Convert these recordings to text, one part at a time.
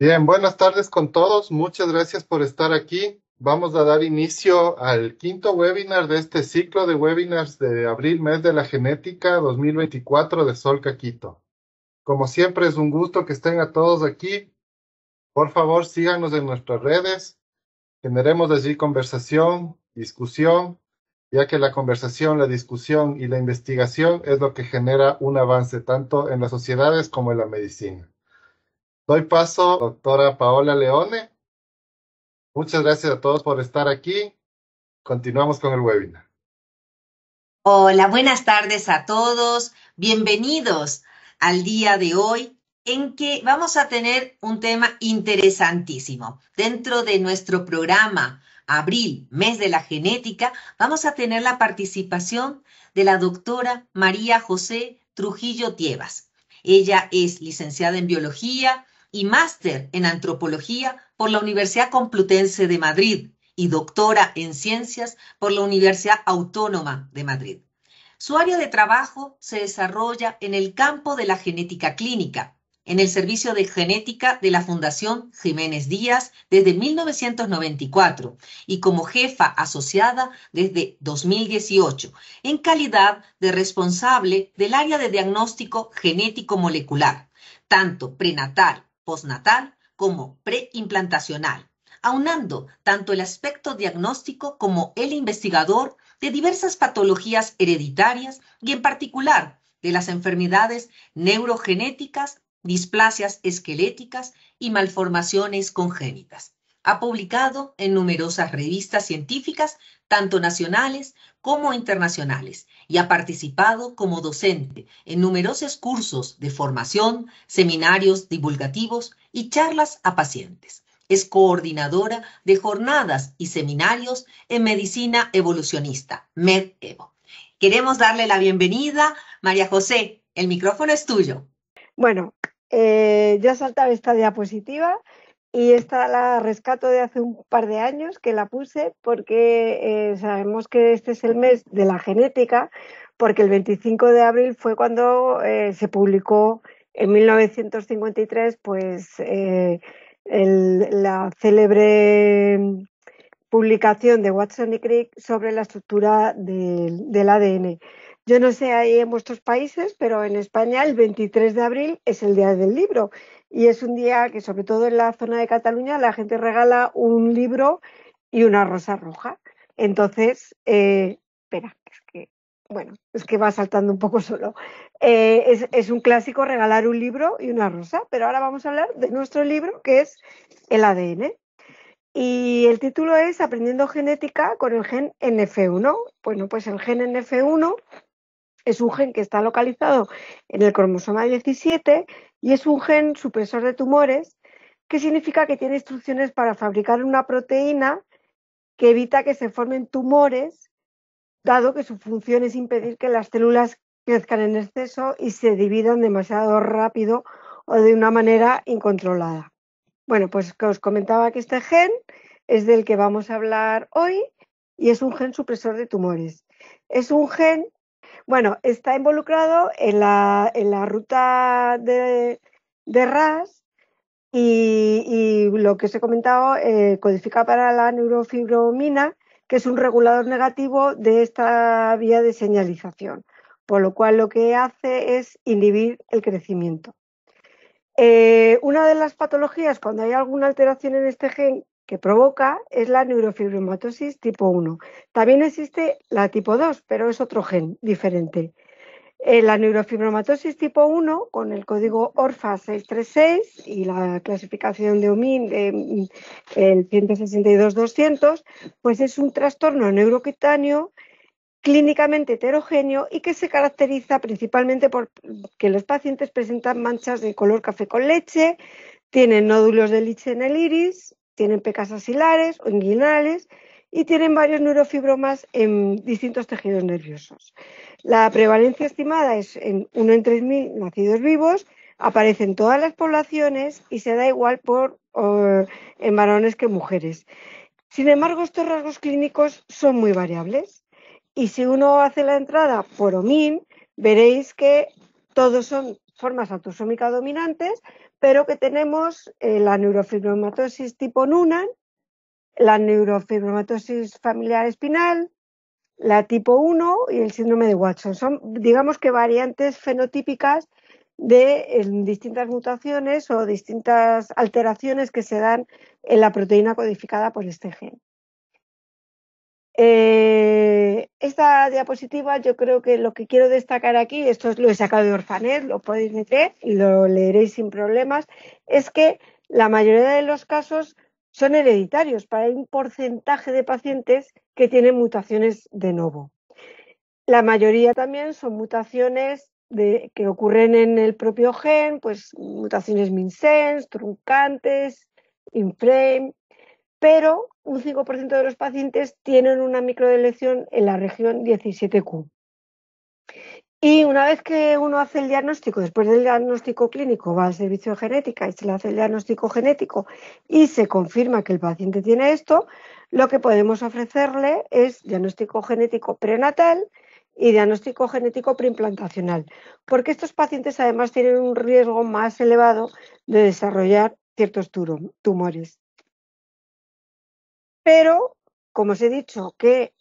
Bien, buenas tardes con todos. Muchas gracias por estar aquí. Vamos a dar inicio al quinto webinar de este ciclo de webinars de abril, mes de la genética 2024 de Sol Caquito. Como siempre, es un gusto que estén a todos aquí. Por favor, síganos en nuestras redes. Generemos allí conversación, discusión, ya que la conversación, la discusión y la investigación es lo que genera un avance tanto en las sociedades como en la medicina. Doy paso, doctora Paola Leone. Muchas gracias a todos por estar aquí. Continuamos con el webinar. Hola, buenas tardes a todos. Bienvenidos al día de hoy en que vamos a tener un tema interesantísimo. Dentro de nuestro programa Abril, mes de la genética, vamos a tener la participación de la doctora María José Trujillo Tievas. Ella es licenciada en biología, y máster en antropología por la Universidad Complutense de Madrid y doctora en ciencias por la Universidad Autónoma de Madrid. Su área de trabajo se desarrolla en el campo de la genética clínica, en el Servicio de Genética de la Fundación Jiménez Díaz desde 1994 y como jefa asociada desde 2018, en calidad de responsable del área de diagnóstico genético molecular, tanto prenatal postnatal como preimplantacional, aunando tanto el aspecto diagnóstico como el investigador de diversas patologías hereditarias y en particular de las enfermedades neurogenéticas, displasias esqueléticas y malformaciones congénitas. Ha publicado en numerosas revistas científicas, tanto nacionales como internacionales, y ha participado como docente en numerosos cursos de formación, seminarios divulgativos y charlas a pacientes. Es coordinadora de jornadas y seminarios en medicina evolucionista, MedEvo. Queremos darle la bienvenida, María José. El micrófono es tuyo. Bueno, eh, ya saltaba esta diapositiva y esta la rescato de hace un par de años que la puse porque eh, sabemos que este es el mes de la genética, porque el 25 de abril fue cuando eh, se publicó en 1953 pues eh, la célebre publicación de Watson y Crick sobre la estructura del ADN. Yo no sé ahí en vuestros países, pero en España el 23 de abril es el día del libro y es un día que sobre todo en la zona de Cataluña la gente regala un libro y una rosa roja. Entonces, eh, espera, es que, bueno, es que va saltando un poco solo. Eh, es, es, un clásico regalar un libro y una rosa, pero ahora vamos a hablar de nuestro libro que es El ADN. Y el título es Aprendiendo genética con el gen NF1. Bueno, pues el gen NF1 es un gen que está localizado en el cromosoma 17 y es un gen supresor de tumores, que significa que tiene instrucciones para fabricar una proteína que evita que se formen tumores, dado que su función es impedir que las células crezcan en exceso y se dividan demasiado rápido o de una manera incontrolada. Bueno, pues que os comentaba que este gen es del que vamos a hablar hoy y es un gen supresor de tumores. Es un gen bueno, está involucrado en la, ruta de, RAS y, lo que os he comentado eh, codifica para la neurofibromina, que es un regulador negativo de esta vía de señalización, por lo cual lo que hace es inhibir el crecimiento. Eh, una de las patologías, cuando hay alguna alteración en este gen que provoca es la neurofibromatosis tipo 1. También existe la tipo 2, pero es otro gen diferente. Eh, la neurofibromatosis tipo 1, con el código ORFA 636 y la clasificación de OMIN mm, el 162-200, pues es un trastorno neurocutáneo clínicamente heterogéneo y que se caracteriza principalmente por que los pacientes presentan manchas de color café con leche, tienen nódulos de leche en el iris, tienen pecas axilares o inguinales y tienen varios neurofibromas en distintos tejidos nerviosos. La prevalencia estimada es en 1 en 3.000 nacidos vivos, aparece en todas las poblaciones y se da igual por, en varones que en mujeres. Sin embargo, estos rasgos clínicos son muy variables y si uno hace la entrada por OMIN, veréis que todos son formas autosómicas dominantes, pero que tenemos eh, la neurofibromatosis tipo NUNAN, la neurofibromatosis familiar espinal, la tipo 1 y el síndrome de Watson. Son, digamos que, variantes fenotípicas de distintas mutaciones o distintas alteraciones que se dan en la proteína codificada por este gen. Eh, esta diapositiva yo creo que lo que quiero destacar aquí, esto lo he sacado de Orfanet, lo podéis meter y lo leeréis sin problemas, es que la mayoría de los casos son hereditarios, para un porcentaje de pacientes que tienen mutaciones de novo. La mayoría también son mutaciones que ocurren en el propio gen, pues mutaciones MinSense, truncantes, inframe, pero un 5% de los pacientes tienen una microdelección en la región 17Q. Y una vez que uno hace el diagnóstico, después del diagnóstico clínico, va al servicio de genética y se le hace el diagnóstico genético y se confirma que el paciente tiene esto, lo que podemos ofrecerle es diagnóstico genético prenatal y diagnóstico genético preimplantacional, porque estos pacientes además tienen un riesgo más elevado de desarrollar ciertos tumores pero como os he dicho que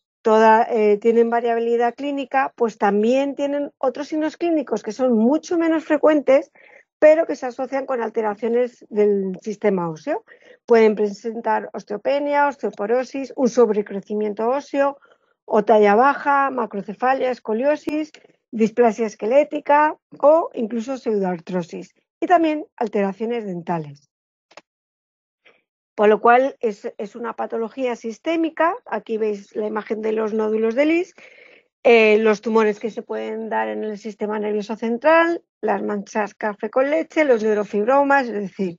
eh, tienen variabilidad clínica, pues también tienen otros signos clínicos que son mucho menos frecuentes, pero que se asocian con alteraciones del sistema óseo. Pueden presentar osteopenia, osteoporosis, un sobrecrecimiento óseo o talla baja, macrocefalia, escoliosis, displasia esquelética o incluso pseudoartrosis y también alteraciones dentales. Por lo cual es, una patología sistémica. Aquí veis la imagen de los nódulos de Lis, eh, los tumores que se pueden dar en el sistema nervioso central, las manchas café con leche, los neurofibromas, es decir,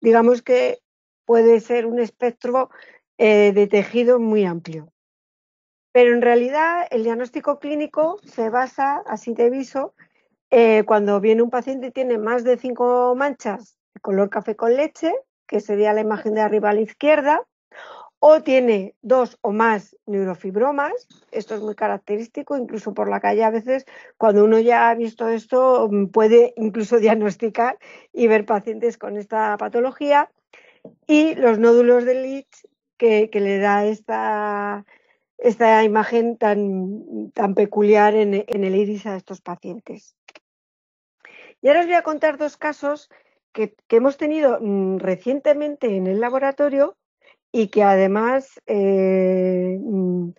digamos que puede ser un espectro eh, de tejido muy amplio. Pero en realidad el diagnóstico clínico se basa, así te viso, eh, cuando viene un paciente y tiene más de cinco manchas de color café con leche, que sería la imagen de arriba a la izquierda, o tiene dos o más neurofibromas. Esto es muy característico, incluso por la calle a veces, cuando uno ya ha visto esto, mm, puede incluso diagnosticar y ver pacientes con esta patología. Y los nódulos de Leach que, le da esta, imagen tan, peculiar en, en el iris a estos pacientes. Y ahora os voy a contar dos casos que, hemos tenido mm, recientemente en el laboratorio y que además eh, mm,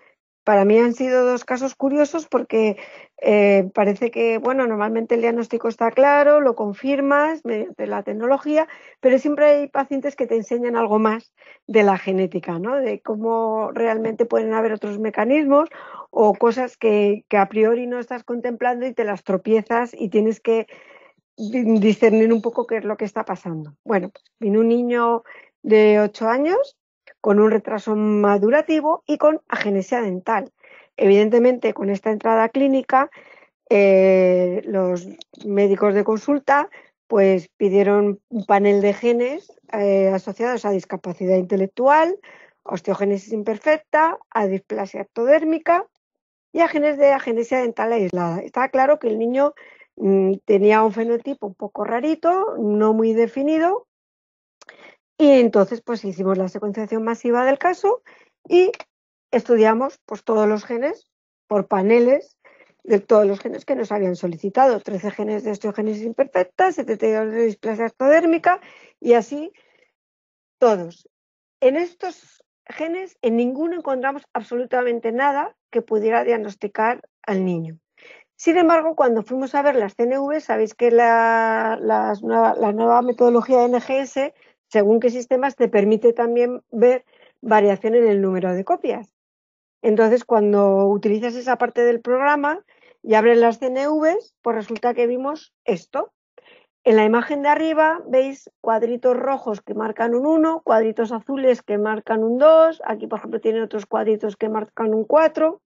para mí han sido dos casos curiosos porque eh, parece que, bueno, normalmente el diagnóstico está claro, lo confirmas mediante la tecnología, pero siempre hay pacientes que te enseñan algo más de la genética, ¿no? De cómo realmente pueden haber otros mecanismos o cosas que a priori no estás contemplando y te las tropiezas y tienes que discernir un poco qué es lo que está pasando. Bueno, vino un niño de 8 años con un retraso madurativo y con agenesia dental. Evidentemente, con esta entrada clínica, eh, los médicos de consulta pues pidieron un panel de genes eh, asociados a discapacidad intelectual, osteogénesis imperfecta, a displasia ectodérmica y a genes de agenesia dental aislada. Está claro que el niño Mm, tenía un fenotipo un poco rarito, no muy definido, y entonces pues hicimos la secuenciación masiva del caso y estudiamos pues, todos los genes por paneles de todos los genes que nos habían solicitado, 13 genes de osteogénesis imperfecta, 72 de displasia ectodérmica y así todos. En estos genes en ninguno encontramos absolutamente nada que pudiera diagnosticar al niño. Sin embargo, cuando fuimos a ver las CNVs, sabéis que la, nueva metodología de NGS, según qué sistemas, te permite también ver variación en el número de copias. Entonces, cuando utilizas esa parte del programa y abres las CNVs, pues resulta que vimos esto. En la imagen de arriba veis cuadritos rojos que marcan un 1, cuadritos azules que marcan un 2, aquí por ejemplo tiene otros cuadritos que marcan un 4.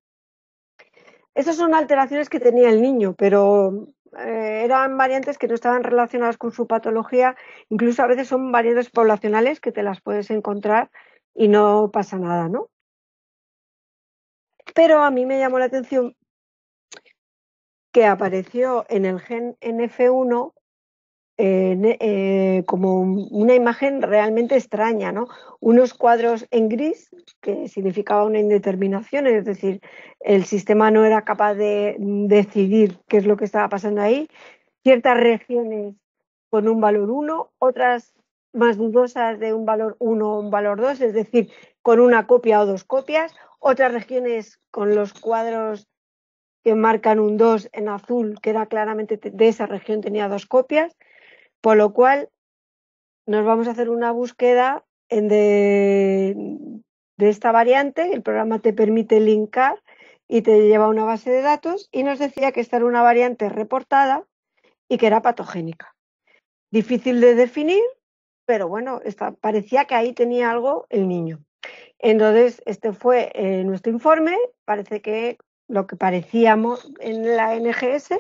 Esas son alteraciones que tenía el niño, pero eh, eran variantes que no estaban relacionadas con su patología. Incluso a veces son variantes poblacionales que te las puedes encontrar y no pasa nada, ¿no? Pero a mí me llamó la atención que apareció en el gen NF1 eh, como una imagen realmente extraña, Unos cuadros en gris, que significaba una indeterminación, es decir, el sistema no era capaz de decidir qué es lo que estaba pasando ahí, ciertas regiones con un valor 1, otras más dudosas de un valor 1 o un valor 2, es decir, con una copia o dos copias, otras regiones con los cuadros que marcan un 2 en azul, que era claramente de esa región tenía dos copias, por lo cual, nos vamos a hacer una búsqueda de, esta variante. El programa te permite linkar y te lleva a una base de datos y nos decía que esta era una variante reportada y que era patogénica. Difícil de definir, pero bueno, parecía que ahí tenía algo el niño. Entonces, este fue eh, nuestro informe. Parece que lo que parecíamos en la NGS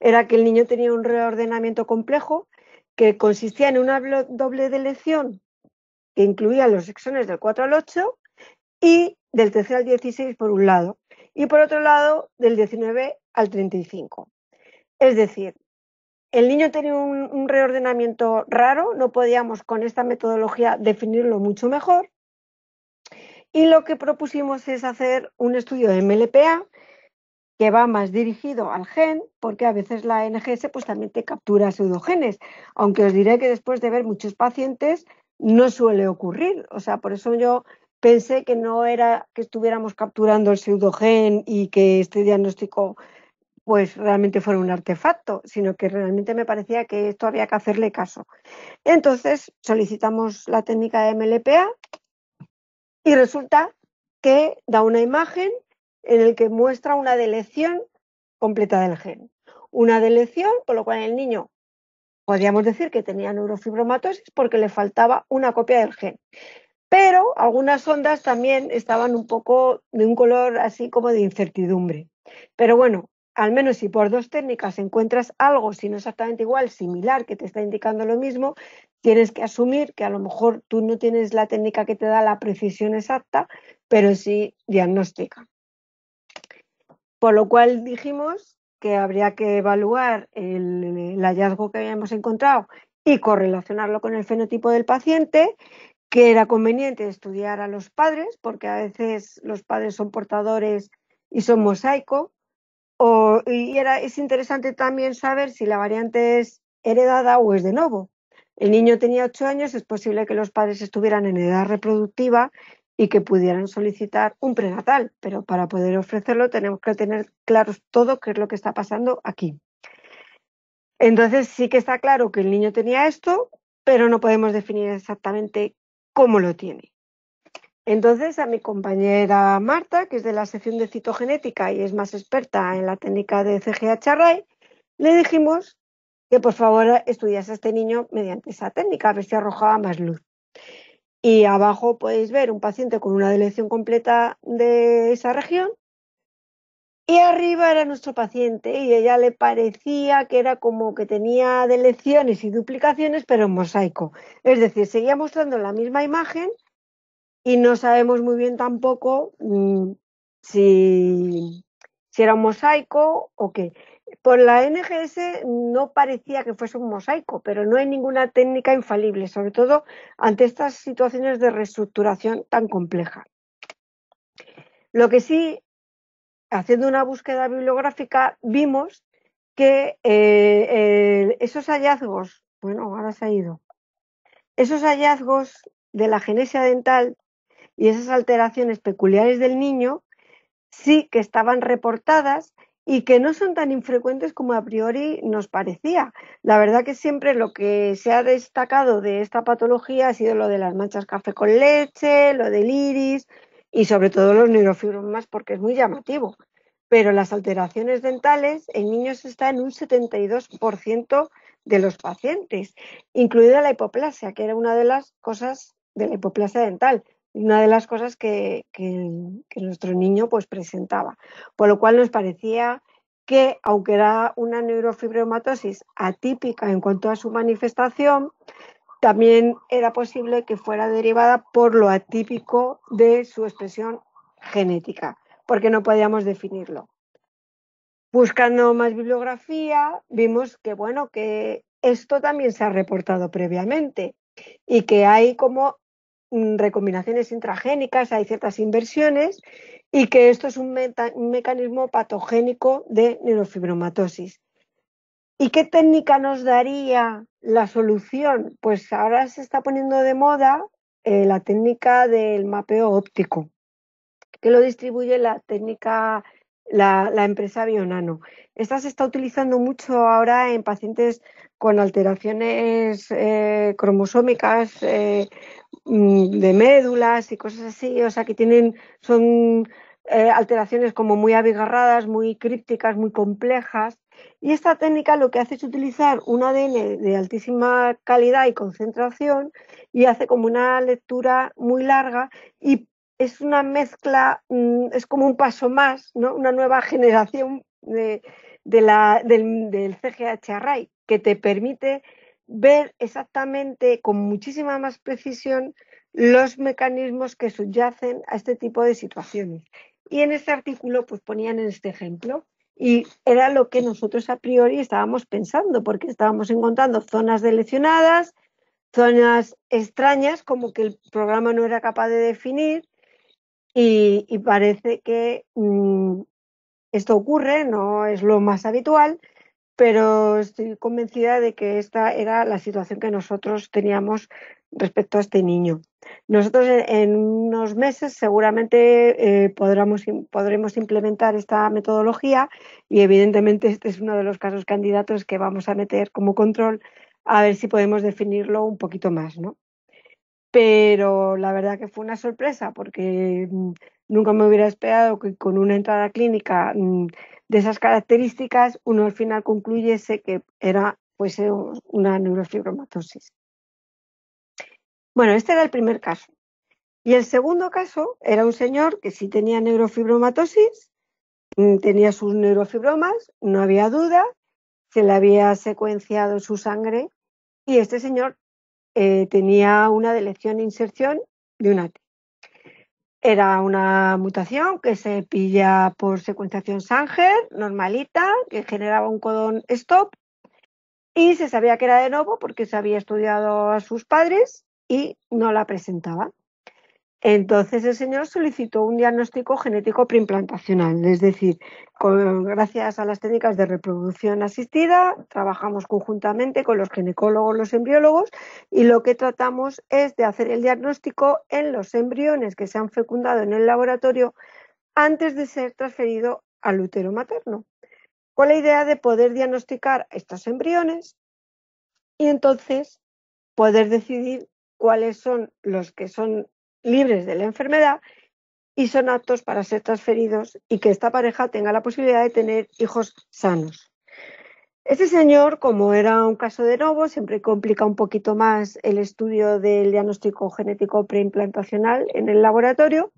era que el niño tenía un reordenamiento complejo que consistía en una doble delección que incluía los sexones del 4 al 8 y del 13 al 16 por un lado y por otro lado del 19 al 35. Es decir, el niño tenía un reordenamiento raro, no podíamos con esta metodología definirlo mucho mejor y lo que propusimos es hacer un estudio de MLPA que va más dirigido al gen, porque a veces la NGS pues, también te captura pseudogenes, aunque os diré que después de ver muchos pacientes no suele ocurrir. O sea, por eso yo pensé que no era que estuviéramos capturando el pseudogen y que este diagnóstico pues realmente fuera un artefacto, sino que realmente me parecía que esto había que hacerle caso. Entonces solicitamos la técnica de MLPA y resulta que da una imagen en el que muestra una delección completa del gen. Una delección, con lo cual el niño podríamos decir que tenía neurofibromatosis porque le faltaba una copia del gen. Pero algunas ondas también estaban un poco de un color así como de incertidumbre. Pero bueno, al menos si por dos técnicas encuentras algo, si no exactamente igual, similar, que te está indicando lo mismo, tienes que asumir que a lo mejor tú no tienes la técnica que te da la precisión exacta, pero sí diagnóstica. Por lo cual dijimos que habría que evaluar el, hallazgo que habíamos encontrado y correlacionarlo con el fenotipo del paciente, que era conveniente estudiar a los padres, porque a veces los padres son portadores y son mosaico, o, y era, es interesante también saber si la variante es heredada o es de nuevo. El niño tenía ocho años, es posible que los padres estuvieran en edad reproductiva y que pudieran solicitar un prenatal, pero para poder ofrecerlo tenemos que tener claro todo qué es lo que está pasando aquí. Entonces sí que está claro que el niño tenía esto, pero no podemos definir exactamente cómo lo tiene. Entonces a mi compañera Marta, que es de la sección de citogenética y es más experta en la técnica de CGH-Array, le dijimos que por favor estudiase a este niño mediante esa técnica, a ver si arrojaba más luz. Y abajo podéis ver un paciente con una delección completa de esa región. Y arriba era nuestro paciente y ella le parecía que era como que tenía delecciones y duplicaciones, pero en mosaico. Es decir, seguía mostrando la misma imagen y no sabemos muy bien tampoco mm, si, si era un mosaico o qué. Con la NGS no parecía que fuese un mosaico, pero no hay ninguna técnica infalible, sobre todo ante estas situaciones de reestructuración tan compleja. Lo que sí, haciendo una búsqueda bibliográfica, vimos que eh, esos hallazgos, bueno, ahora se ha ido, esos hallazgos de la genesia dental y esas alteraciones peculiares del niño sí que estaban reportadas y que no son tan infrecuentes como a priori nos parecía. La verdad que siempre lo que se ha destacado de esta patología ha sido lo de las manchas café con leche, lo del iris y sobre todo los neurofibromas porque es muy llamativo. Pero las alteraciones dentales en niños está en un 72% de los pacientes, incluida la hipoplasia, que era una de las cosas de la hipoplasia dental, una de las cosas que, nuestro niño pues presentaba. Por lo cual nos parecía que, aunque era una neurofibromatosis atípica en cuanto a su manifestación, también era posible que fuera derivada por lo atípico de su expresión genética, porque no podíamos definirlo. Buscando más bibliografía, vimos que bueno, que esto también se ha reportado previamente y que hay como Mm, recombinaciones intragénicas, hay ciertas inversiones y que esto es un, mecanismo patogénico de neurofibromatosis. ¿Y qué técnica nos daría la solución? Pues ahora se está poniendo de moda eh, la técnica del mapeo óptico, que lo distribuye la técnica la, empresa Bionano. Esta se está utilizando mucho ahora en pacientes con alteraciones eh, cromosómicas eh, mm, de médulas y cosas así, o sea que tienen, son eh, alteraciones como muy abigarradas, muy crípticas, muy complejas. Y esta técnica lo que hace es utilizar un ADN de altísima calidad y concentración y hace como una lectura muy larga y es una mezcla, mm, es como un paso más, ¿no? Una nueva generación del, CGH Array que te permite ver exactamente con muchísima más precisión los mecanismos que subyacen a este tipo de situaciones. Y en este artículo pues ponían este ejemplo y era lo que nosotros a priori estábamos pensando porque estábamos encontrando zonas lesionadas, zonas extrañas como que el programa no era capaz de definir, y, parece que mm, esto ocurre, no es lo más habitual, pero estoy convencida de que esta era la situación que nosotros teníamos respecto a este niño. Nosotros e, en unos meses seguramente eh, podremos, podremos implementar esta metodología y evidentemente este es uno de los casos candidatos que vamos a meter como control a ver si podemos definirlo un poquito más, ¿no? pero la verdad que fue una sorpresa porque mm, nunca me hubiera esperado que con una entrada clínica mm, de esas características uno al final concluyese que era pues una neurofibromatosis. Bueno, este era el primer caso. Y el segundo caso era un señor que sí tenía neurofibromatosis, mm, tenía sus neurofibromas, no había duda, se le había secuenciado su sangre y este señor eh, tenía una delección e inserción de un AT. Era una mutación que se pilla por secuenciación Sanger, normalita, que generaba un codón stop y se sabía que era de nuevo porque se había estudiado a sus padres y no la presentaba. Entonces el señor solicitó un diagnóstico genético preimplantacional, es decir, gracias a las técnicas de reproducción asistida, trabajamos conjuntamente con los ginecólogos, los embriólogos, y lo que tratamos es de hacer el diagnóstico en los embriones que se han fecundado en el laboratorio antes de ser transferido al útero materno, con la idea de poder diagnosticar estos embriones y entonces poder decidir cuáles son los que son libres de la enfermedad y son aptos para ser transferidos y que esta pareja tenga la posibilidad de tener hijos sanos. Este señor, como era un caso de novo, siempre complica un poquito más el estudio del diagnóstico genético preimplantacional en el laboratorio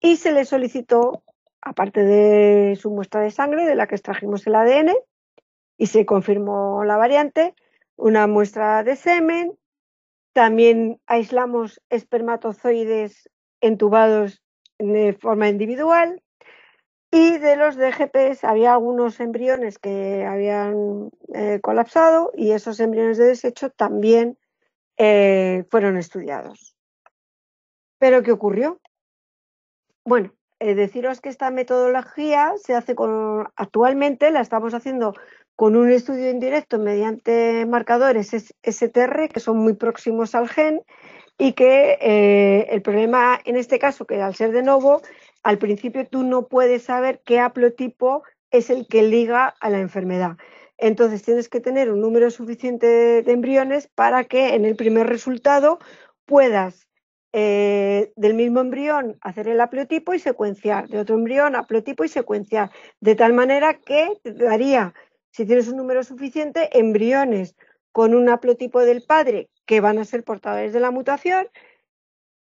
y se le solicitó, aparte de su muestra de sangre, de la que extrajimos el ADN y se confirmó la variante, una muestra de semen también aislamos espermatozoides entubados de forma individual. Y de los DGPs había algunos embriones que habían eh, colapsado y esos embriones de desecho también eh, fueron estudiados. ¿Pero qué ocurrió? Bueno, eh, deciros que esta metodología se hace con, actualmente la estamos haciendo con un estudio indirecto mediante marcadores STR que son muy próximos al gen y que eh, el problema en este caso, que al ser de novo, al principio tú no puedes saber qué haplotipo es el que liga a la enfermedad. Entonces tienes que tener un número suficiente de, embriones para que en el primer resultado puedas eh, del mismo embrión hacer el haplotipo y secuenciar, de otro embrión haplotipo y secuenciar, de tal manera que te daría si tienes un número suficiente, embriones con un haplotipo del padre que van a ser portadores de la mutación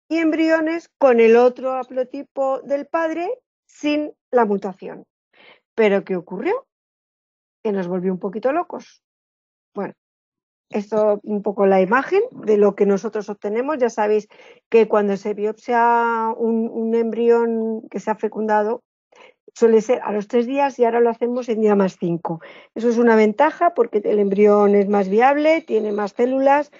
y embriones con el otro haplotipo del padre sin la mutación. Pero ¿qué ocurrió? Que nos volvió un poquito locos. Bueno, esto un poco la imagen de lo que nosotros obtenemos. Ya sabéis que cuando se biopsia un embrión que se ha fecundado, suele ser a los tres días y ahora lo hacemos en día más cinco. Eso es una ventaja porque el embrión es más viable, tiene más células,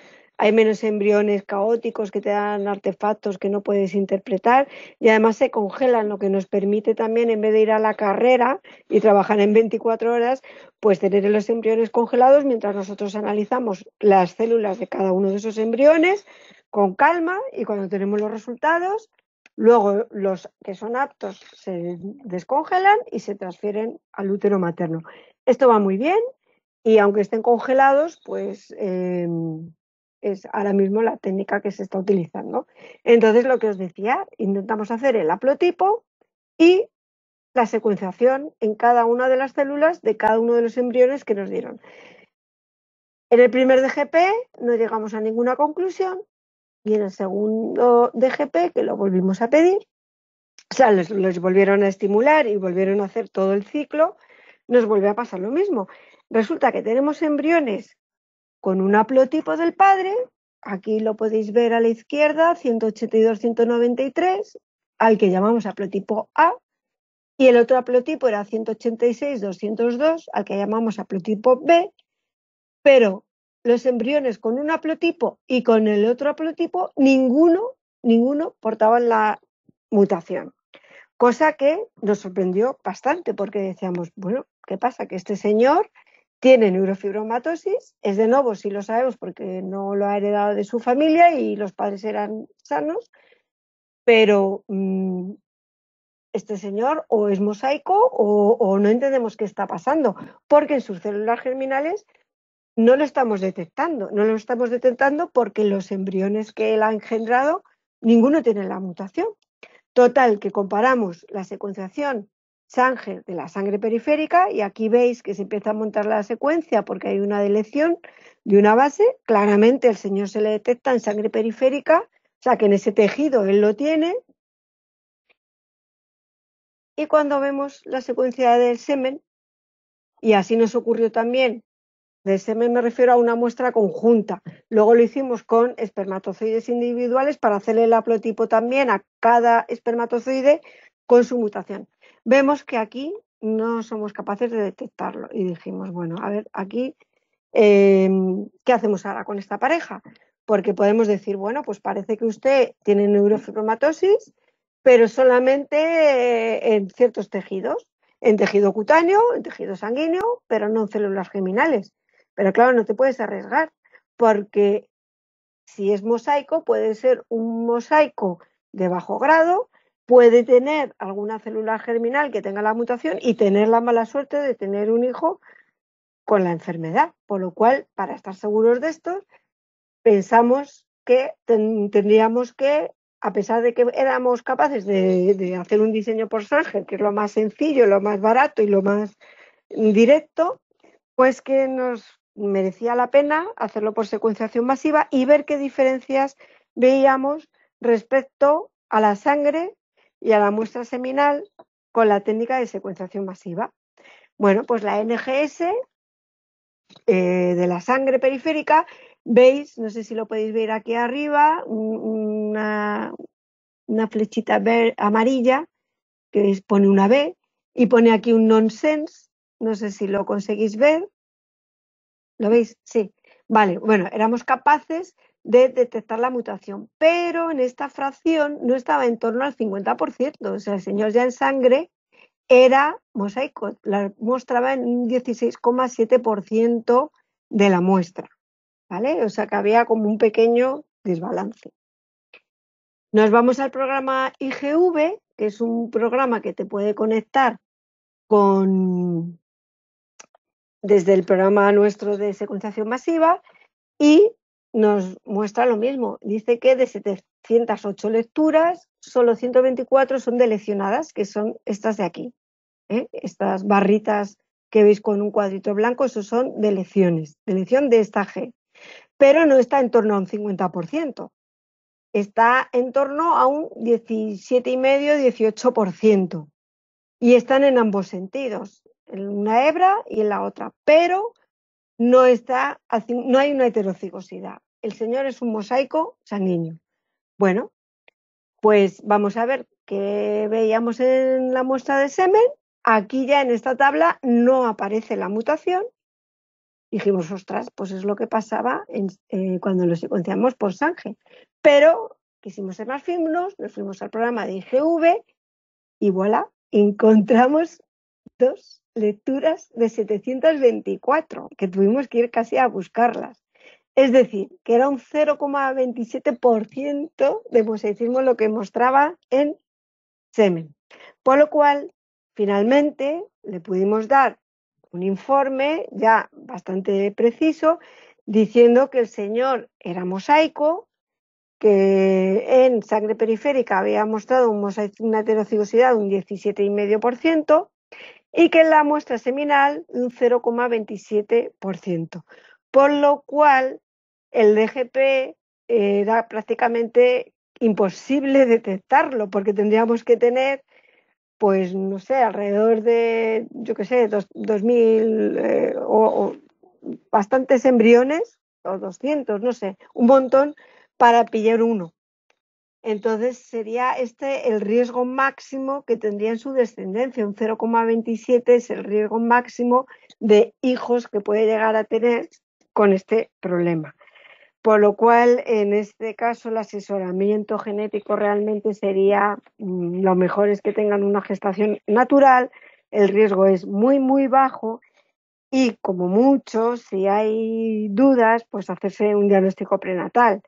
hay menos embriones caóticos que te dan artefactos que no puedes interpretar y además se congelan, lo que nos permite también, en vez de ir a la carrera y trabajar en 24 horas, pues tener los embriones congelados mientras nosotros analizamos las células de cada uno de esos embriones con calma y cuando tenemos los resultados Luego, los que son aptos se descongelan y se transfieren al útero materno. Esto va muy bien y aunque estén congelados, pues em, es ahora mismo la técnica que se está utilizando. Entonces, lo que os decía, intentamos hacer el haplotipo y la secuenciación en cada una de las células de cada uno de los embriones que nos dieron. En el primer DGP no llegamos a ninguna conclusión y en el segundo DGP, que lo volvimos a pedir, o sea, los, volvieron a estimular y volvieron a hacer todo el ciclo, nos vuelve a pasar lo mismo. Resulta que tenemos embriones con un haplotipo del padre, aquí lo podéis ver a la izquierda, 182-193, al que llamamos haplotipo A, y el otro haplotipo era 186-202, al que llamamos haplotipo B, pero los embriones con un haplotipo y con el otro haplotipo, ninguno, ninguno portaban la mutación. Cosa que nos sorprendió bastante porque decíamos, bueno, ¿qué pasa? Que este señor tiene neurofibromatosis, es de nuevo, si lo sabemos porque no lo ha heredado de su familia y los padres eran sanos, pero mm, este señor o es mosaico o, o, no entendemos qué está pasando, porque en sus células germinales no lo estamos detectando. No lo estamos detectando porque los embriones que él ha engendrado, ninguno tiene la mutación. Total, que comparamos la secuenciación sangre de la sangre periférica y aquí veis que se empieza a montar la secuencia porque hay una delección de una base. Claramente el señor se le detecta en sangre periférica, o sea que en ese tejido él lo tiene. Y cuando vemos la secuencia del semen, y así nos ocurrió también de semen este me refiero a una muestra conjunta. Luego lo hicimos con espermatozoides individuales para hacerle el haplotipo también a cada espermatozoide con su mutación. Vemos que aquí no somos capaces de detectarlo y dijimos, bueno, a ver, aquí, em, ¿qué hacemos ahora con esta pareja? Porque podemos decir, bueno, pues parece que usted tiene neurofibromatosis, pero solamente eh, en ciertos tejidos, en tejido cutáneo, en tejido sanguíneo, pero no en células geminales. Pero claro, no te puedes arriesgar porque si es mosaico, puede ser un mosaico de bajo grado, puede tener alguna célula germinal que tenga la mutación y tener la mala suerte de tener un hijo con la enfermedad. Por lo cual, para estar seguros de esto, pensamos que tendríamos que, a pesar de que éramos capaces de, hacer un diseño por Sorge, que es lo más sencillo, lo más barato y lo más directo, pues que nos merecía la pena hacerlo por secuenciación masiva y ver qué diferencias veíamos respecto a la sangre y a la muestra seminal con la técnica de secuenciación masiva. Bueno, pues la NGS eh, de la sangre periférica, veis, no sé si lo podéis ver aquí arriba, una, flechita amarilla que pone una B y pone aquí un nonsense, no sé si lo conseguís ver, ¿Lo veis? Sí. Vale, bueno, éramos capaces de detectar la mutación, pero en esta fracción no estaba en torno al 50%, o sea, el señor ya en sangre era mosaico, la mostraba en un 16,7% de la muestra, ¿vale? O sea, que había como un pequeño desbalance. Nos vamos al programa IGV, que es un programa que te puede conectar con, desde el programa nuestro de secuenciación masiva y nos muestra lo mismo. Dice que de 708 lecturas, solo 124 son deleccionadas, que son estas de aquí. ¿eh? Estas barritas que veis con un cuadrito blanco, eso son de lecciones, de lección de esta G. Pero no está en torno a un 50%. Está en torno a un 17,5-18%. Y están en ambos sentidos en una hebra y en la otra, pero no, está, no hay una heterocigosidad. El Señor es un mosaico sanguíneo. Bueno, pues vamos a ver qué veíamos en la muestra de semen. Aquí ya en esta tabla no aparece la mutación. Dijimos, ostras, pues es lo que pasaba eh, cuando lo secuenciamos por sangre. Pero quisimos ser más firmes, nos fuimos al programa de IGV y voilà, encontramos dos lecturas de 724, que tuvimos que ir casi a buscarlas. Es decir, que era un 0,27% de mosaicismo lo que mostraba en semen. Por lo cual, finalmente, le pudimos dar un informe ya bastante preciso diciendo que el señor era mosaico, que en sangre periférica había mostrado un una heterocigosidad de un 17,5%, y que en la muestra seminal un 0,27%, por lo cual el DGP eh, era prácticamente imposible detectarlo porque tendríamos que tener pues no sé, alrededor de, yo qué sé, 2.000 eh, o, o, bastantes embriones, o 200, no sé, un montón para pillar uno. Entonces sería este el riesgo máximo que tendría en su descendencia. Un 0,27 es el riesgo máximo de hijos que puede llegar a tener con este problema. Por lo cual, en este caso, el asesoramiento genético realmente sería mm, lo mejor es que tengan una gestación natural, el riesgo es muy, muy bajo y como mucho, si hay dudas, pues hacerse un diagnóstico prenatal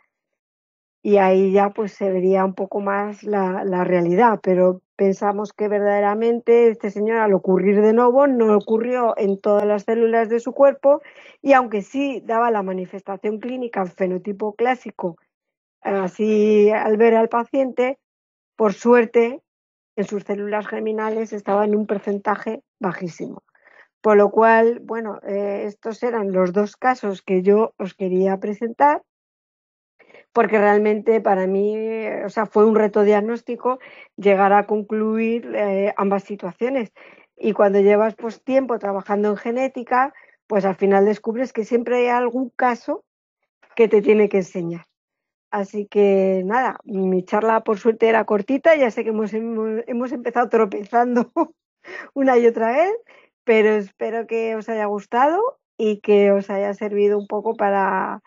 y ahí ya pues se vería un poco más la, realidad, pero pensamos que verdaderamente este señor al ocurrir de nuevo no ocurrió en todas las células de su cuerpo y aunque sí daba la manifestación clínica fenotipo clásico así al ver al paciente, por suerte en sus células germinales estaba en un porcentaje bajísimo. Por lo cual, bueno, eh, estos eran los dos casos que yo os quería presentar porque realmente para mí o sea, fue un reto diagnóstico llegar a concluir eh, ambas situaciones. Y cuando llevas pues, tiempo trabajando en genética, pues al final descubres que siempre hay algún caso que te tiene que enseñar. Así que nada, mi charla por suerte era cortita, ya sé que hemos, hemos empezado tropezando una y otra vez, pero espero que os haya gustado y que os haya servido un poco para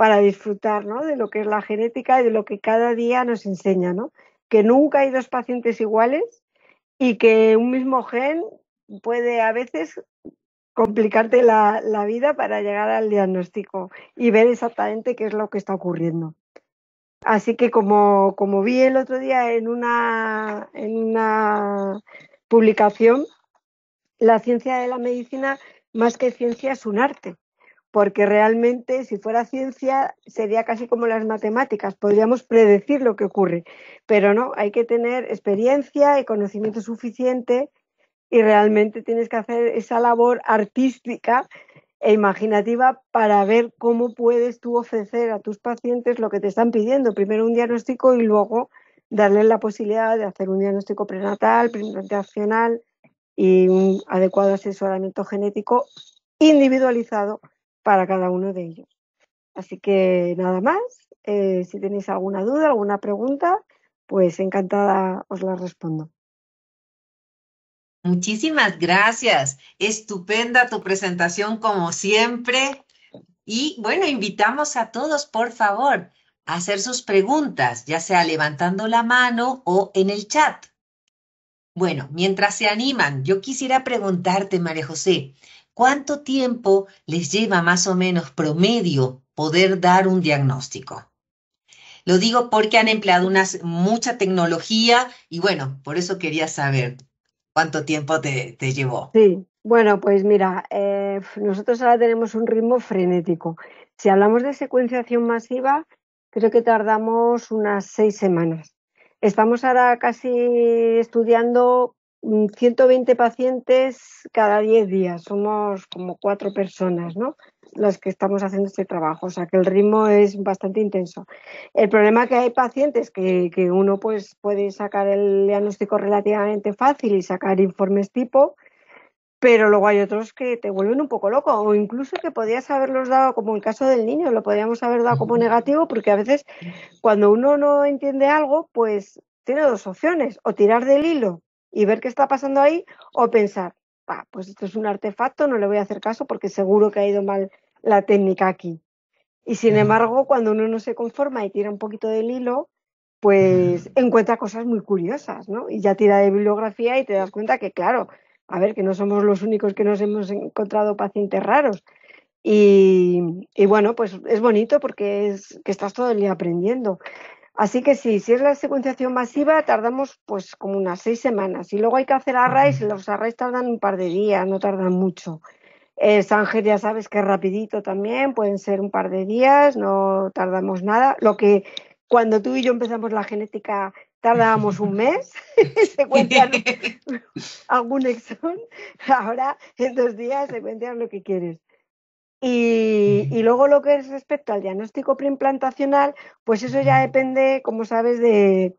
para disfrutar de lo que es la genética y de lo que cada día nos enseña, que nunca hay dos pacientes iguales y que un mismo gen puede a veces complicarte la, vida para llegar al diagnóstico y ver exactamente qué es lo que está ocurriendo. Así que como, como vi el otro día en una, en una publicación, la ciencia de la medicina, más que ciencia, es un arte porque realmente si fuera ciencia sería casi como las matemáticas, podríamos predecir lo que ocurre, pero no, hay que tener experiencia y conocimiento suficiente y realmente tienes que hacer esa labor artística e imaginativa para ver cómo puedes tú ofrecer a tus pacientes lo que te están pidiendo, primero un diagnóstico y luego darles la posibilidad de hacer un diagnóstico prenatal, prenatacional y un adecuado asesoramiento genético individualizado para cada uno de ellos. Así que nada más, eh, si tenéis alguna duda, alguna pregunta, pues encantada os la respondo. Muchísimas gracias. Estupenda tu presentación como siempre. Y bueno, invitamos a todos, por favor, a hacer sus preguntas, ya sea levantando la mano o en el chat. Bueno, mientras se animan, yo quisiera preguntarte, María José, ¿Cuánto tiempo les lleva más o menos promedio poder dar un diagnóstico? Lo digo porque han empleado mucha tecnología y bueno, por eso quería saber cuánto tiempo te, llevó. Sí, bueno, pues mira, eh, nosotros ahora tenemos un ritmo frenético. Si hablamos de secuenciación masiva, creo que tardamos unas seis semanas. Estamos ahora casi estudiando 120 mm, pacientes cada 10 días, somos como cuatro personas, ¿no? Las que estamos haciendo este trabajo, o sea que el ritmo es bastante intenso. El problema que hay pacientes que, uno pues puede sacar el diagnóstico relativamente fácil y sacar informes tipo, pero luego hay otros que te vuelven un poco loco, o incluso que podías haberlos dado, como el caso del niño, lo podríamos haber dado como negativo, porque a veces cuando uno no entiende algo, pues tiene dos opciones, o tirar del hilo y ver qué está pasando ahí o pensar, pues esto es un artefacto, no le voy a hacer caso porque seguro que ha ido mal la técnica aquí. Y sin embargo, cuando uno no se conforma y tira un poquito del hilo, pues mm. encuentra cosas muy curiosas, ¿no? Y ya tira de bibliografía y te das cuenta que, claro, a ver, que no somos los únicos que nos hemos encontrado pacientes raros. Y, y bueno, pues es bonito porque es que estás todo el día aprendiendo. Así que sí, si es la secuenciación masiva, tardamos pues como unas seis semanas. Y luego hay que hacer arrays, los arrays tardan un par de días, no tardan mucho. Sánchez ya sabes que es rapidito también, pueden ser un par de días, no tardamos nada. Lo que cuando tú y yo empezamos la genética tardábamos un mes secuenciar algún exón, ahora en dos días secuencias lo que quieres. Y, luego lo que es respecto al diagnóstico preimplantacional, pues eso ya depende, como sabes, de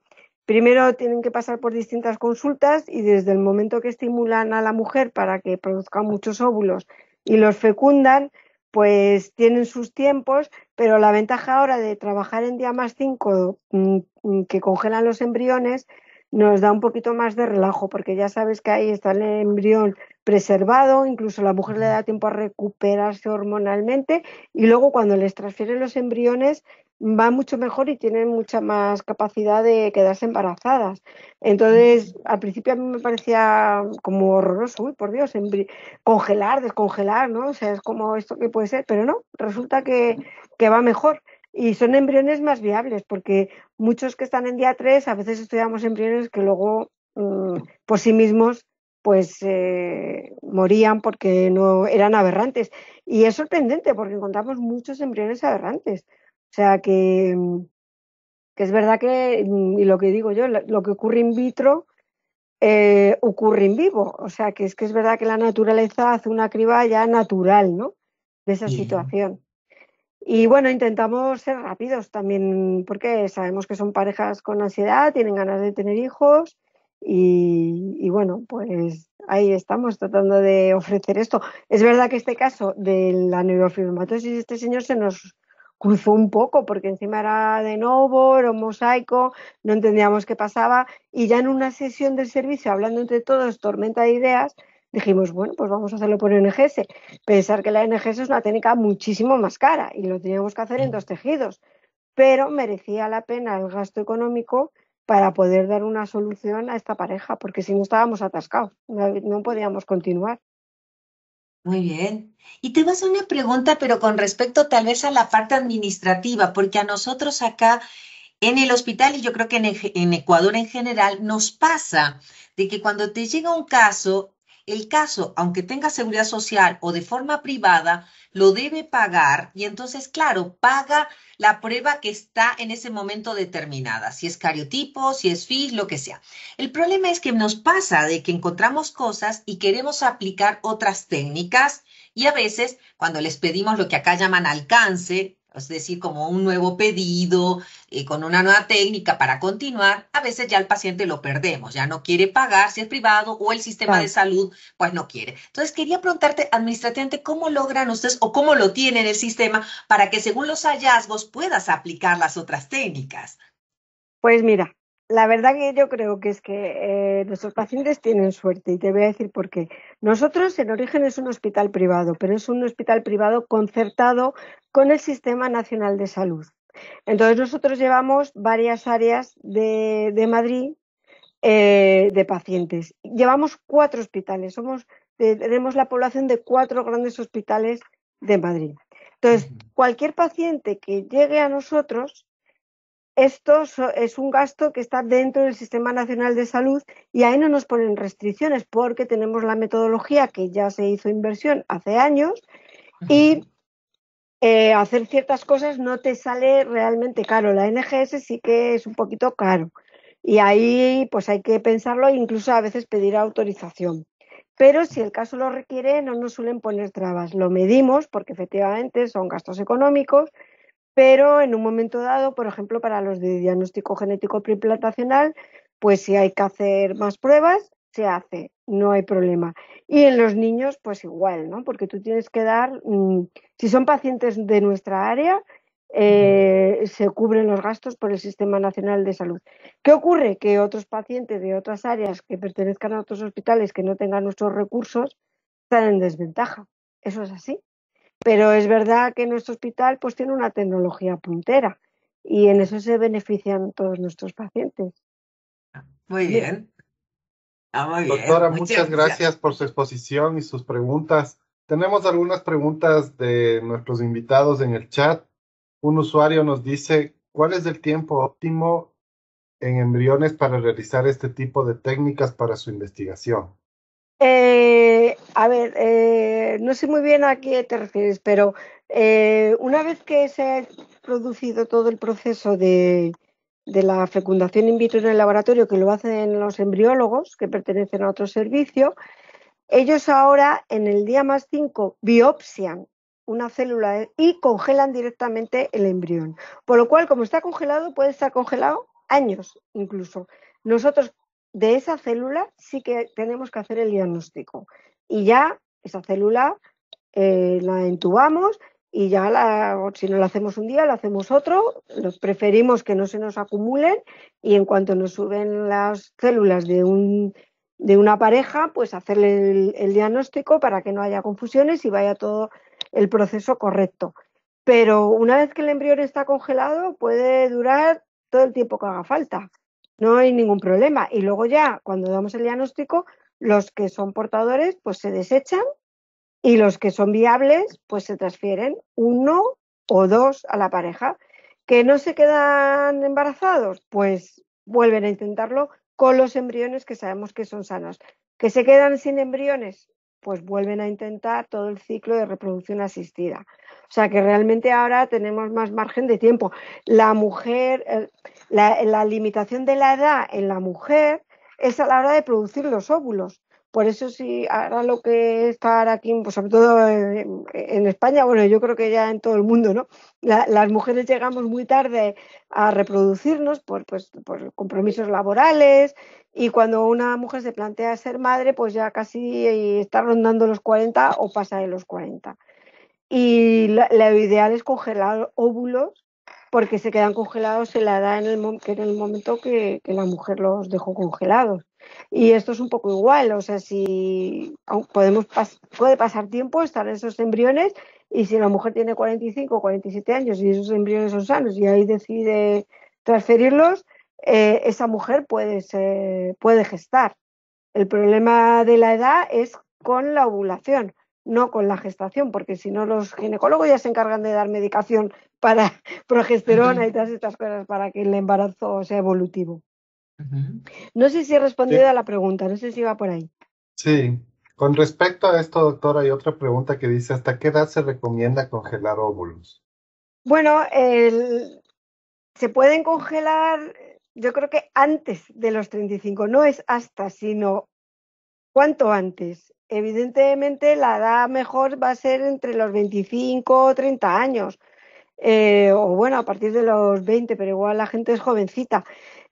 primero tienen que pasar por distintas consultas y desde el momento que estimulan a la mujer para que produzca muchos óvulos y los fecundan, pues tienen sus tiempos, pero la ventaja ahora de trabajar en día más 5 mm, mm, que congelan los embriones nos da un poquito más de relajo, porque ya sabes que ahí está el embrión preservado, incluso la mujer le da tiempo a recuperarse hormonalmente y luego cuando les transfieren los embriones va mucho mejor y tienen mucha más capacidad de quedarse embarazadas. Entonces, al principio a mí me parecía como horroroso, uy, por Dios, congelar, descongelar, ¿no? O sea, es como esto que puede ser, pero no, resulta que, va mejor. Y son embriones más viables, porque muchos que están en día 3, a veces estudiamos embriones que luego mm, por sí mismos pues eh, morían porque no eran aberrantes. Y es sorprendente porque encontramos muchos embriones aberrantes. O sea que, mm, que es verdad que, mm, y lo que digo yo, lo que ocurre in vitro eh, ocurre en vivo. O sea que es que es verdad que la naturaleza hace una criba ya natural, ¿no? De esa situación. Y bueno, intentamos ser rápidos también, porque sabemos que son parejas con ansiedad, tienen ganas de tener hijos y, bueno, pues ahí estamos tratando de ofrecer esto. Es verdad que este caso de la neurofibromatosis, este señor se nos cruzó un poco porque encima era de novo, era mosaico, no entendíamos qué pasaba y ya en una sesión del servicio, hablando entre todos, tormenta de ideas, dijimos, bueno, pues vamos a hacerlo por NGS. Pensar que la NGS es una técnica muchísimo más cara y lo teníamos que hacer en mm. dos tejidos, pero merecía la pena el gasto económico para poder dar una solución a esta pareja, porque si no estábamos atascados, no, podíamos continuar. Muy bien. Y te vas a una pregunta, pero con respecto tal vez a la parte administrativa, porque a nosotros acá en el hospital y yo creo que en Ecuador en general nos pasa de que cuando te llega un caso el caso, aunque tenga seguridad social o de forma privada, lo debe pagar y entonces, claro, paga la prueba que está en ese momento determinada, si es cariotipo, si es FIS, lo que sea. El problema es que nos pasa de que encontramos cosas y queremos aplicar otras técnicas y a veces, cuando les pedimos lo que acá llaman alcance, es decir, como un nuevo pedido, eh, con una nueva técnica para continuar, a veces ya el paciente lo perdemos, ya no quiere pagar si es privado o el sistema de salud, pues no quiere. Entonces, quería preguntarte administrativamente cómo logran ustedes o cómo lo tienen el sistema para que según los hallazgos puedas aplicar las otras técnicas. Pues mira, la verdad que yo creo que es que eh, nuestros pacientes tienen suerte y te voy a decir por qué. Nosotros en origen es un hospital privado, pero es un hospital privado concertado con el Sistema Nacional de Salud. Entonces nosotros llevamos varias áreas de, Madrid eh, de pacientes. Llevamos cuatro hospitales, somos, tenemos la población de cuatro grandes hospitales de Madrid. Entonces, cualquier paciente que llegue a nosotros, esto es un gasto que está dentro del Sistema Nacional de Salud y ahí no nos ponen restricciones porque tenemos la metodología que ya se hizo inversión hace años y eh, hacer ciertas cosas no te sale realmente caro. La NGS sí que es un poquito caro. Y ahí pues hay que pensarlo e incluso a veces pedir autorización. Pero si el caso lo requiere, no nos suelen poner trabas. Lo medimos porque efectivamente son gastos económicos, pero en un momento dado, por ejemplo, para los de diagnóstico genético preimplantacional, pues si hay que hacer más pruebas, se hace no hay problema. Y en los niños, pues igual, ¿no? Porque tú tienes que dar, mm, si son pacientes de nuestra área, eh, se cubren los gastos por el Sistema Nacional de Salud. ¿Qué ocurre? Que otros pacientes de otras áreas que pertenezcan a otros hospitales que no tengan nuestros recursos están en desventaja. Eso es así. Pero es verdad que nuestro hospital pues tiene una tecnología puntera y en eso se benefician todos nuestros pacientes. Muy bien. Ah, Doctora, muchas, gracias. por su exposición y sus preguntas. Tenemos algunas preguntas de nuestros invitados en el chat. Un usuario nos dice, ¿cuál es el tiempo óptimo en embriones para realizar este tipo de técnicas para su investigación? Eh, a ver, eh, no sé muy bien a qué te refieres, pero eh, una vez que se ha producido todo el proceso de, de la fecundación in vitro en el laboratorio que lo hacen los embriólogos que pertenecen a otro servicio, ellos ahora en el día más 5 biopsian una célula y congelan directamente el embrión. Por lo cual, como está congelado, puede estar congelado años incluso. Nosotros de esa célula sí que tenemos que hacer el diagnóstico. Y ya esa célula eh, la entubamos y ya si no lo hacemos un día, lo hacemos otro, los preferimos que no se nos acumulen y en cuanto nos suben las células de, un, de una pareja, pues hacerle el, el, diagnóstico para que no haya confusiones y vaya todo el proceso correcto. Pero una vez que el embrión está congelado, puede durar todo el tiempo que haga falta. No hay ningún problema. Y luego ya, cuando damos el diagnóstico, los que son portadores, pues se desechan y los que son viables, pues se transfieren uno o dos a la pareja. ¿Que no se quedan embarazados? Pues vuelven a intentarlo con los embriones que sabemos que son sanos. ¿Que se quedan sin embriones? Pues vuelven a intentar todo el ciclo de reproducción asistida. O sea que realmente ahora tenemos más margen de tiempo. La mujer, la, la limitación de la edad en la mujer es a la hora de producir los óvulos. Por eso sí, ahora lo que está aquí, pues sobre todo en, España, bueno, yo creo que ya en todo el mundo, ¿no? las mujeres llegamos muy tarde a reproducirnos por, pues, por compromisos laborales y cuando una mujer se plantea ser madre, pues ya casi eh, está rondando los 40 o pasa de los 40. Y lo ideal es congelar óvulos porque se quedan congelados en la edad en el, que en el momento que la mujer los dejó congelados. Y esto es un poco igual, o sea, si puede pasar tiempo, estar en esos embriones, y si la mujer tiene 45 o 47 años y esos embriones son sanos y ahí decide transferirlos, eh, esa mujer puede, puede gestar. El problema de la edad es con la ovulación, no con la gestación, porque si no los ginecólogos ya se encargan de dar medicación para progesterona y todas estas cosas para que el embarazo sea evolutivo. No sé si he respondido a la pregunta, no sé si va por ahí. Sí, con respecto a esto, doctora, hay otra pregunta que dice, ¿hasta qué edad se recomienda congelar óvulos? Bueno, el, se pueden congelar, yo creo que antes de los 35, no es hasta, sino cuánto antes. Evidentemente, la edad mejor va a ser entre los 25 o 30 años. Eh, o bueno, a partir de los 20, pero igual la gente es jovencita.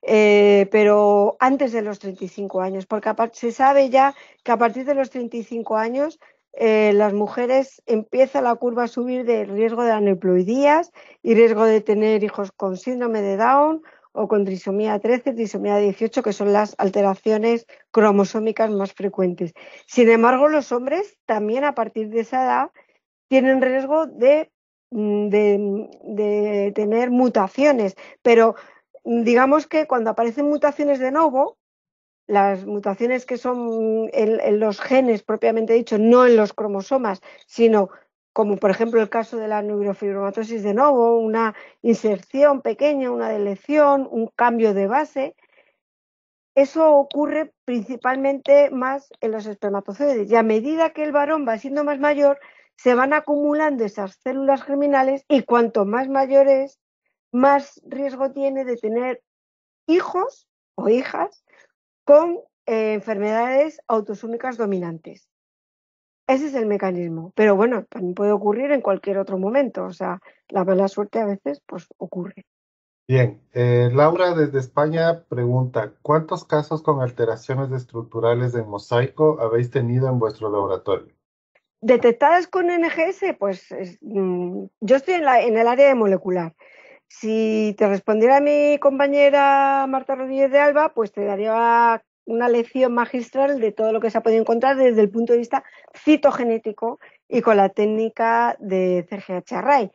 Eh, pero antes de los 35 años, porque se sabe ya que a partir de los 35 años eh, las mujeres empieza la curva a subir de riesgo de aneuploidías y riesgo de tener hijos con síndrome de Down o con trisomía 13, trisomía 18, que son las alteraciones cromosómicas más frecuentes. Sin embargo, los hombres también a partir de esa edad tienen riesgo de, mm, de tener mutaciones, pero digamos que cuando aparecen mutaciones de novo, las mutaciones que son en, los genes propiamente dicho, no en los cromosomas, sino como por ejemplo el caso de la neurofibromatosis de novo, una inserción pequeña, una delección, un cambio de base, eso ocurre principalmente más en los espermatozoides. Y a medida que el varón va siendo más mayor, se van acumulando esas células germinales y cuanto más mayores más riesgo tiene de tener hijos o hijas con eh, enfermedades autosómicas dominantes. Ese es el mecanismo. Pero bueno, también puede ocurrir en cualquier otro momento. O sea, la mala suerte a veces pues ocurre. Bien, eh, Laura desde España pregunta, ¿cuántos casos con alteraciones estructurales de mosaico habéis tenido en vuestro laboratorio? Detectadas con NGS, pues mm, yo estoy en, en el área de molecular. Si te respondiera mi compañera Marta Rodríguez de Alba, pues te daría una lección magistral de todo lo que se ha podido encontrar desde el punto de vista citogenético y con la técnica de CGH Array.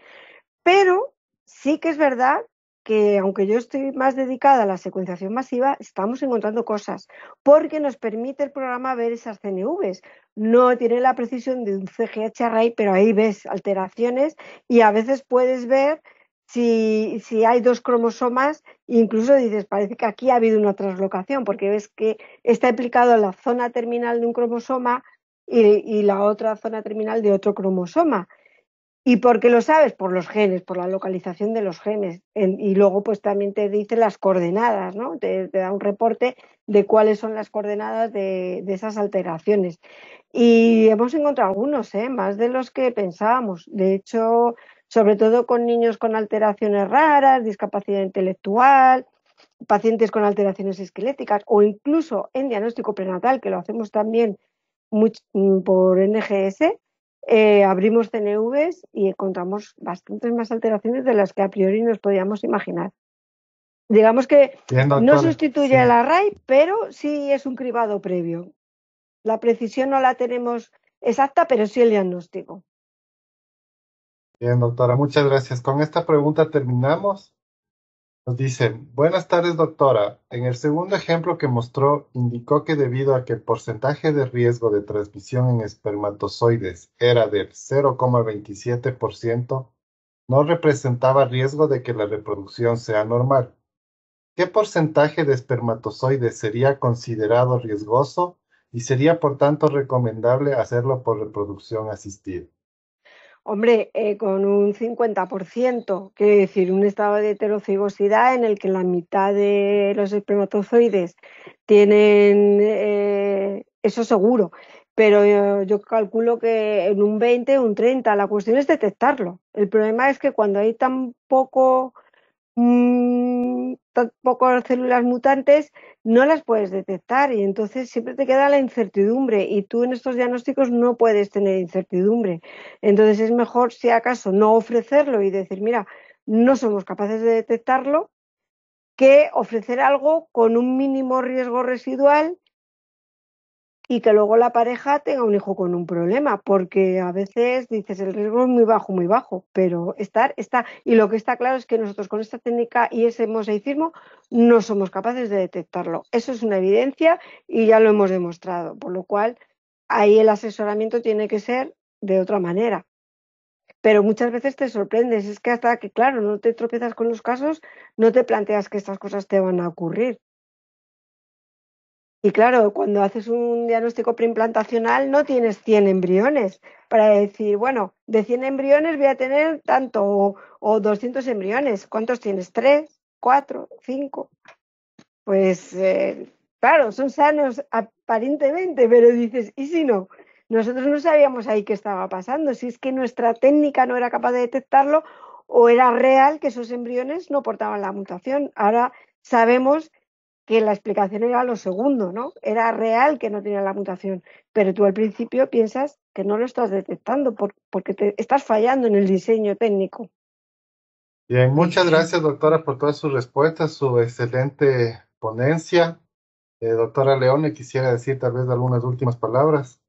Pero sí que es verdad que aunque yo estoy más dedicada a la secuenciación masiva, estamos encontrando cosas, porque nos permite el programa ver esas CNVs. No tiene la precisión de un CGH array, pero ahí ves alteraciones y a veces puedes ver si, si, hay dos cromosomas, incluso dices, parece que aquí ha habido una traslocación porque ves que está implicado la zona terminal de un cromosoma y, la otra zona terminal de otro cromosoma. ¿Y por qué lo sabes? Por los genes, por la localización de los genes. y luego, pues también te dice las coordenadas, ¿no? Te, da un reporte de cuáles son las coordenadas de, de, esas alteraciones. Y hemos encontrado algunos, ¿eh? Más de los que pensábamos. De hecho, sobre todo con niños con alteraciones raras, discapacidad intelectual, pacientes con alteraciones esqueléticas o incluso en diagnóstico prenatal, que lo hacemos también mm, por NGS, eh, abrimos CNVs y encontramos bastantes más alteraciones de las que a priori nos podíamos imaginar. Digamos que no sustituye el array, RAI, pero sí es un cribado previo. La precisión no la tenemos exacta, pero sí el diagnóstico. Bien, doctora, muchas gracias. Con esta pregunta terminamos. Nos dicen, buenas tardes, doctora. En el segundo ejemplo que mostró, indicó que debido a que el porcentaje de riesgo de transmisión en espermatozoides era del 0,27%, no representaba riesgo de que la reproducción sea normal. ¿Qué porcentaje de espermatozoides sería considerado riesgoso y sería por tanto recomendable hacerlo por reproducción asistida? Hombre, eh, con un 50%, quiere decir, un estado de heterocigosidad en el que la mitad de los espermatozoides tienen, eh, eso seguro, pero yo, eh, yo, calculo que en un 20, un 30, la cuestión es detectarlo. El problema es que cuando hay tan poco Mm, tampoco las células mutantes, no las puedes detectar y entonces siempre te queda la incertidumbre y tú en estos diagnósticos no puedes tener incertidumbre. Entonces es mejor, si acaso, no ofrecerlo y decir, mira, no somos capaces de detectarlo, que ofrecer algo con un mínimo riesgo residual y que luego la pareja tenga un hijo con un problema, porque a veces dices el riesgo es muy bajo, muy bajo, pero estar está. Y lo que está claro es que nosotros con esta técnica y ese mosaicismo no somos capaces de detectarlo. Eso es una evidencia y ya lo hemos demostrado, por lo cual ahí el asesoramiento tiene que ser de otra manera. Pero muchas veces te sorprendes, es que hasta que, claro, no te tropiezas con los casos, no te planteas que estas cosas te van a ocurrir. Y claro, cuando haces un diagnóstico preimplantacional no tienes 100 embriones para decir, bueno, de 100 embriones voy a tener tanto o, 200 embriones. ¿Cuántos tienes? ¿Tres? ¿Cuatro? ¿Cinco? Pues eh, claro, son sanos aparentemente, pero dices, ¿y si no? Nosotros no sabíamos ahí qué estaba pasando, si es que nuestra técnica no era capaz de detectarlo o era real que esos embriones no portaban la mutación. Ahora sabemos que la explicación era lo segundo, ¿no? Era real que no tenía la mutación, pero tú al principio piensas que no lo estás detectando porque te estás fallando en el diseño técnico. Bien, muchas gracias doctora por todas sus respuestas, su excelente ponencia. Eh, doctora León, quisiera decir tal vez algunas últimas palabras.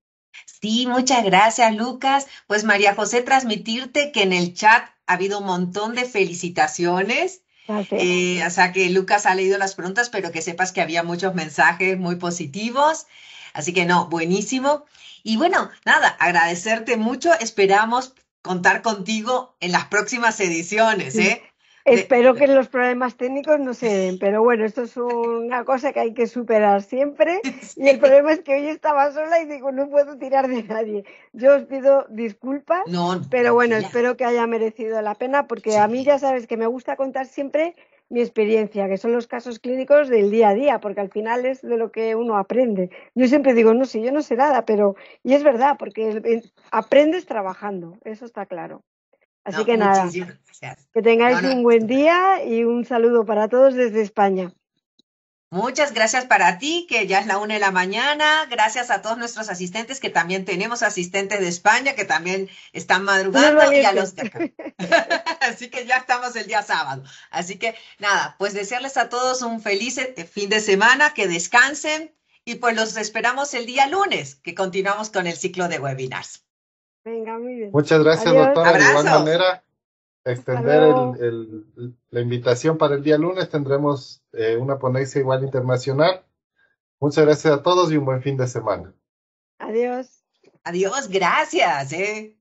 Sí, muchas gracias, Lucas. Pues María José, transmitirte que en el chat ha habido un montón de felicitaciones eh, o sea que Lucas ha leído las preguntas, pero que sepas que había muchos mensajes muy positivos. Así que no, buenísimo. Y bueno, nada, agradecerte mucho. Esperamos contar contigo en las próximas ediciones, ¿eh? Espero que los problemas técnicos no se den, pero bueno, esto es una cosa que hay que superar siempre. Y el problema es que hoy estaba sola y digo, no puedo tirar de nadie. Yo os pido disculpas, pero bueno, espero que haya merecido la pena, porque a mí ya sabes que me gusta contar siempre mi experiencia, que son los casos clínicos del día a día, porque al final es de lo que uno aprende. Yo siempre digo, no sé, yo no sé nada, pero. Y es verdad, porque aprendes trabajando, eso está claro. Así que nada, que tengáis un buen día y un saludo para todos desde España. Muchas gracias para ti, que ya es la una de la mañana. Gracias a todos nuestros asistentes, que también tenemos asistentes de España, que también están madrugando y a los de acá. Así que ya estamos el día sábado. Así que nada, pues desearles a todos un feliz eh, fin de semana, que descansen y pues los esperamos el día lunes, que continuamos con el ciclo de webinars. Muchas gracias, doctora. De igual manera, extender la invitación para el día lunes. Tendremos eh, una ponencia igual internacional. Muchas gracias a todos y un buen fin de semana. Adiós. Adiós, gracias. Eh.